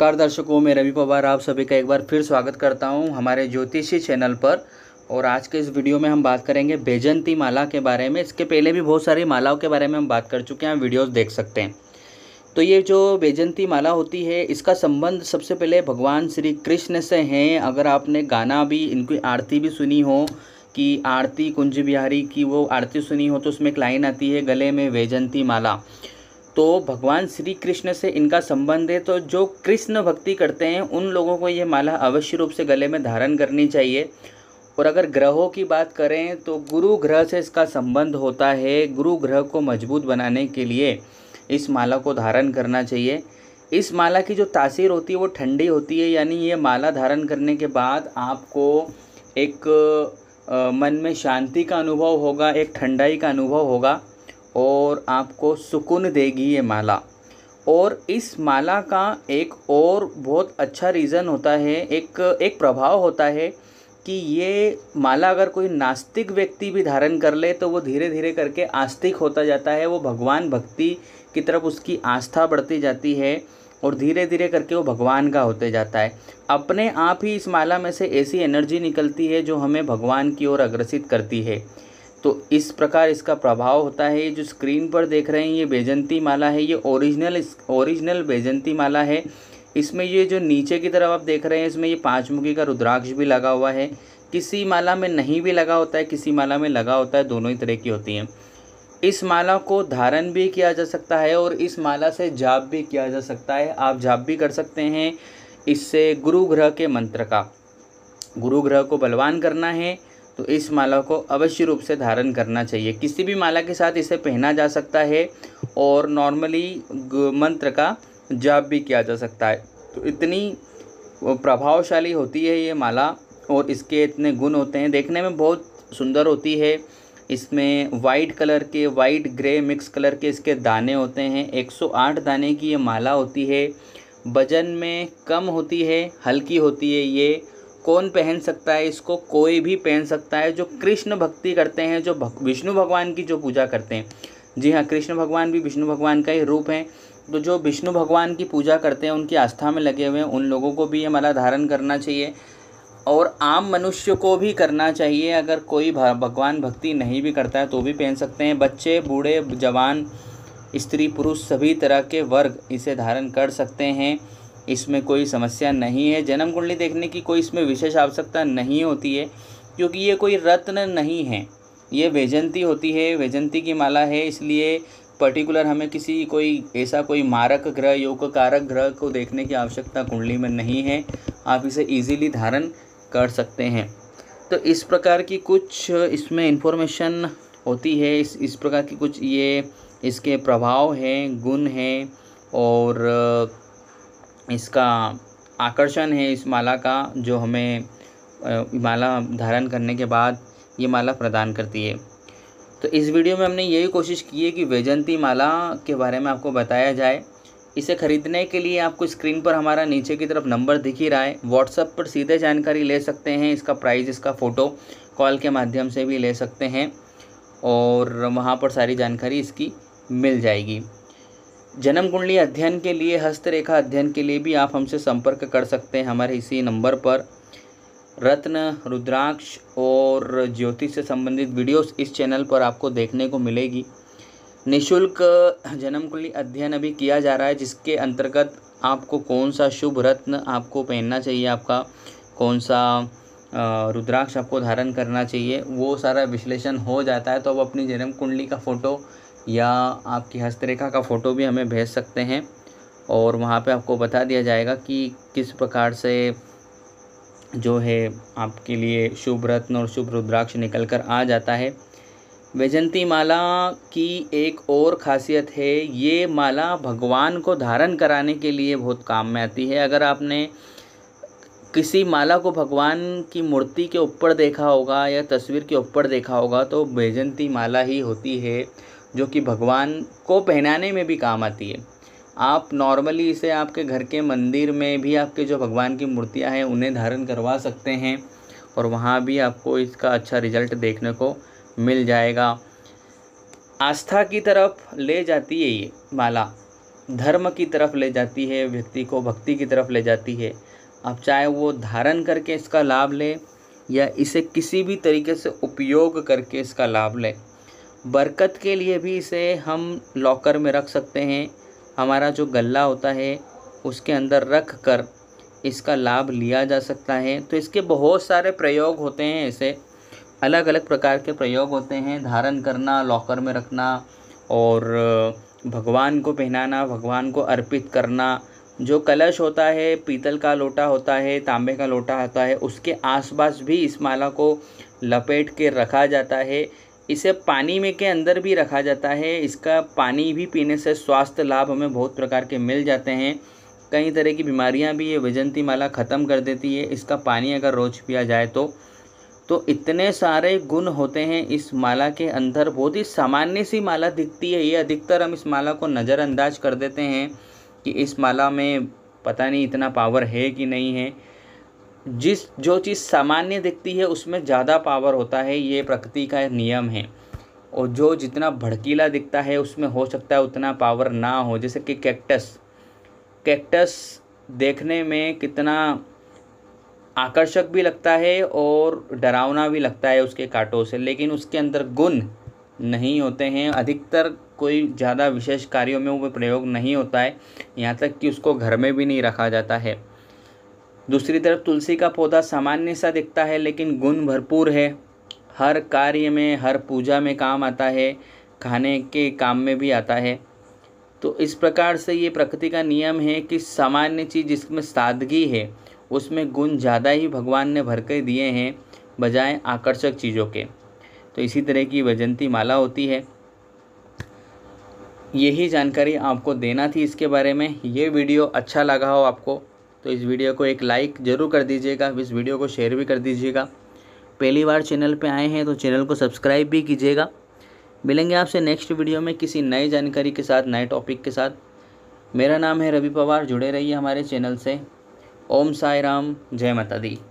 नमस्कार दर्शकों मैं रवि पवार आप सभी का एक बार फिर स्वागत करता हूं हमारे ज्योतिषी चैनल पर और आज के इस वीडियो में हम बात करेंगे बेजंती माला के बारे में इसके पहले भी बहुत सारी मालाओं के बारे में हम बात कर चुके हैं वीडियोस देख सकते हैं तो ये जो बेजंती माला होती है इसका संबंध सबसे पहले भगवान श्री कृष्ण से हैं अगर आपने गाना भी इनकी आरती भी सुनी हो कि आरती कुंज बिहारी की वो आरती सुनी हो तो उसमें एक लाइन आती है गले में वेजंती माला तो भगवान श्री कृष्ण से इनका संबंध है तो जो कृष्ण भक्ति करते हैं उन लोगों को ये माला अवश्य रूप से गले में धारण करनी चाहिए और अगर ग्रहों की बात करें तो गुरु ग्रह से इसका संबंध होता है गुरु ग्रह को मजबूत बनाने के लिए इस माला को धारण करना चाहिए इस माला की जो तासीर होती है वो ठंडी होती है यानी ये माला धारण करने के बाद आपको एक आ, मन में शांति का अनुभव होगा एक ठंडाई का अनुभव होगा और आपको सुकून देगी ये माला और इस माला का एक और बहुत अच्छा रीज़न होता है एक एक प्रभाव होता है कि ये माला अगर कोई नास्तिक व्यक्ति भी धारण कर ले तो वो धीरे धीरे करके आस्तिक होता जाता है वो भगवान भक्ति की तरफ उसकी आस्था बढ़ती जाती है और धीरे धीरे करके वो भगवान का होते जाता है अपने आप ही इस माला में से ऐसी एनर्जी निकलती है जो हमें भगवान की ओर अग्रसित करती है तो इस प्रकार इसका प्रभाव होता है ये जो स्क्रीन पर देख रहे हैं ये बेजंती माला है ये ओरिजिनल ओरिजिनल बेजंती माला है इसमें ये जो नीचे की तरफ आप देख रहे हैं इसमें ये पाँचमुखी का रुद्राक्ष भी लगा हुआ है किसी माला में नहीं भी लगा होता है किसी माला में लगा होता है दोनों ही तरह की होती हैं इस माला को धारण भी किया जा सकता है और इस माला से जाप भी किया जा सकता है आप जाप भी कर सकते हैं इससे गुरु ग्रह के मंत्र का गुरु ग्रह को बलवान करना है तो इस माला को अवश्य रूप से धारण करना चाहिए किसी भी माला के साथ इसे पहना जा सकता है और नॉर्मली मंत्र का जाप भी किया जा सकता है तो इतनी प्रभावशाली होती है ये माला और इसके इतने गुण होते हैं देखने में बहुत सुंदर होती है इसमें वाइट कलर के वाइट ग्रे मिक्स कलर के इसके दाने होते हैं 108 दाने की ये माला होती है वजन में कम होती है हल्की होती है ये कौन पहन सकता है इसको कोई भी पहन सकता है जो कृष्ण भक्ति करते हैं जो भक, विष्णु भगवान की जो पूजा करते हैं जी हाँ कृष्ण भगवान भी विष्णु भगवान का ही रूप है तो जो विष्णु भगवान की पूजा करते हैं उनकी आस्था में लगे हुए हैं उन लोगों को भी ये माला धारण करना चाहिए और आम मनुष्य को भी करना चाहिए अगर कोई भगवान भक्ति नहीं भी करता है तो भी पहन सकते हैं बच्चे बूढ़े जवान स्त्री पुरुष सभी तरह के वर्ग इसे धारण कर सकते हैं इसमें कोई समस्या नहीं है जन्म कुंडली देखने की कोई इसमें विशेष आवश्यकता नहीं होती है क्योंकि ये कोई रत्न नहीं है ये वेजंती होती है वेजंती की माला है इसलिए पर्टिकुलर हमें किसी कोई ऐसा कोई मारक ग्रह योग कारक ग्रह को देखने की आवश्यकता कुंडली में नहीं है आप इसे इजीली धारण कर सकते हैं तो इस प्रकार की कुछ इसमें इन्फॉर्मेशन होती है इस इस प्रकार की कुछ ये इसके प्रभाव हैं गुण हैं और इसका आकर्षण है इस माला का जो हमें माला धारण करने के बाद ये माला प्रदान करती है तो इस वीडियो में हमने यही कोशिश की है कि वैजंती माला के बारे में आपको बताया जाए इसे ख़रीदने के लिए आपको स्क्रीन पर हमारा नीचे की तरफ नंबर दिख ही रहा है व्हाट्सअप पर सीधे जानकारी ले सकते हैं इसका प्राइस इसका फ़ोटो कॉल के माध्यम से भी ले सकते हैं और वहाँ पर सारी जानकारी इसकी मिल जाएगी जन्म कुंडली अध्ययन के लिए हस्तरेखा अध्ययन के लिए भी आप हमसे संपर्क कर सकते हैं हमारे इसी नंबर पर रत्न रुद्राक्ष और ज्योतिष से संबंधित वीडियोस इस चैनल पर आपको देखने को मिलेगी निशुल्क जन्म कुंडली अध्ययन अभी किया जा रहा है जिसके अंतर्गत आपको कौन सा शुभ रत्न आपको पहनना चाहिए आपका कौन सा रुद्राक्ष आपको धारण करना चाहिए वो सारा विश्लेषण हो जाता है तो अब अपनी जन्म कुंडली का फ़ोटो या आपकी हस्तरेखा का फ़ोटो भी हमें भेज सकते हैं और वहाँ पे आपको बता दिया जाएगा कि किस प्रकार से जो है आपके लिए शुभ रत्न और शुभ रुद्राक्ष निकल कर आ जाता है वैजंती माला की एक और खासियत है ये माला भगवान को धारण कराने के लिए बहुत काम में आती है अगर आपने किसी माला को भगवान की मूर्ति के ऊपर देखा होगा या तस्वीर के ऊपर देखा होगा तो वैजंती माला ही होती है जो कि भगवान को पहनाने में भी काम आती है आप नॉर्मली इसे आपके घर के मंदिर में भी आपके जो भगवान की मूर्तियाँ हैं उन्हें धारण करवा सकते हैं और वहाँ भी आपको इसका अच्छा रिजल्ट देखने को मिल जाएगा आस्था की तरफ ले जाती है ये माला धर्म की तरफ ले जाती है व्यक्ति को भक्ति की तरफ ले जाती है आप चाहे वो धारण करके इसका लाभ लें या इसे किसी भी तरीके से उपयोग करके इसका लाभ लें बरकत के लिए भी इसे हम लॉकर में रख सकते हैं हमारा जो गला होता है उसके अंदर रख कर इसका लाभ लिया जा सकता है तो इसके बहुत सारे प्रयोग होते हैं इसे अलग अलग प्रकार के प्रयोग होते हैं धारण करना लॉकर में रखना और भगवान को पहनाना भगवान को अर्पित करना जो कलश होता है पीतल का लोटा होता है तांबे का लोटा होता है उसके आसपास भी इस माला को लपेट के रखा जाता है इसे पानी में के अंदर भी रखा जाता है इसका पानी भी पीने से स्वास्थ्य लाभ हमें बहुत प्रकार के मिल जाते हैं कई तरह की बीमारियां भी ये वैजंती माला ख़त्म कर देती है इसका पानी अगर रोज़ पिया जाए तो तो इतने सारे गुण होते हैं इस माला के अंदर बहुत ही सामान्य सी माला दिखती है ये अधिकतर हम इस माला को नज़रअंदाज कर देते हैं कि इस माला में पता नहीं इतना पावर है कि नहीं है जिस जो चीज़ सामान्य दिखती है उसमें ज़्यादा पावर होता है ये प्रकृति का नियम है और जो जितना भड़कीला दिखता है उसमें हो सकता है उतना पावर ना हो जैसे कि कैक्टस कैक्टस देखने में कितना आकर्षक भी लगता है और डरावना भी लगता है उसके कांटों से लेकिन उसके अंदर गुण नहीं होते हैं अधिकतर कोई ज़्यादा विशेष कार्यों में वो प्रयोग नहीं होता है यहाँ तक कि उसको घर में भी नहीं रखा जाता है दूसरी तरफ तुलसी का पौधा सामान्य सा दिखता है लेकिन गुण भरपूर है हर कार्य में हर पूजा में काम आता है खाने के काम में भी आता है तो इस प्रकार से ये प्रकृति का नियम है कि सामान्य चीज़ जिसमें सादगी है उसमें गुण ज़्यादा ही भगवान ने भर के दिए हैं बजाय आकर्षक चीज़ों के तो इसी तरह की वजंती माला होती है यही जानकारी आपको देना थी इसके बारे में ये वीडियो अच्छा लगा हो आपको तो इस वीडियो को एक लाइक ज़रूर कर दीजिएगा इस वीडियो को शेयर भी कर दीजिएगा पहली बार चैनल पे आए हैं तो चैनल को सब्सक्राइब भी कीजिएगा मिलेंगे आपसे नेक्स्ट वीडियो में किसी नई जानकारी के साथ नए टॉपिक के साथ मेरा नाम है रवि पवार जुड़े रहिए हमारे चैनल से ओम साई राम जय माता दी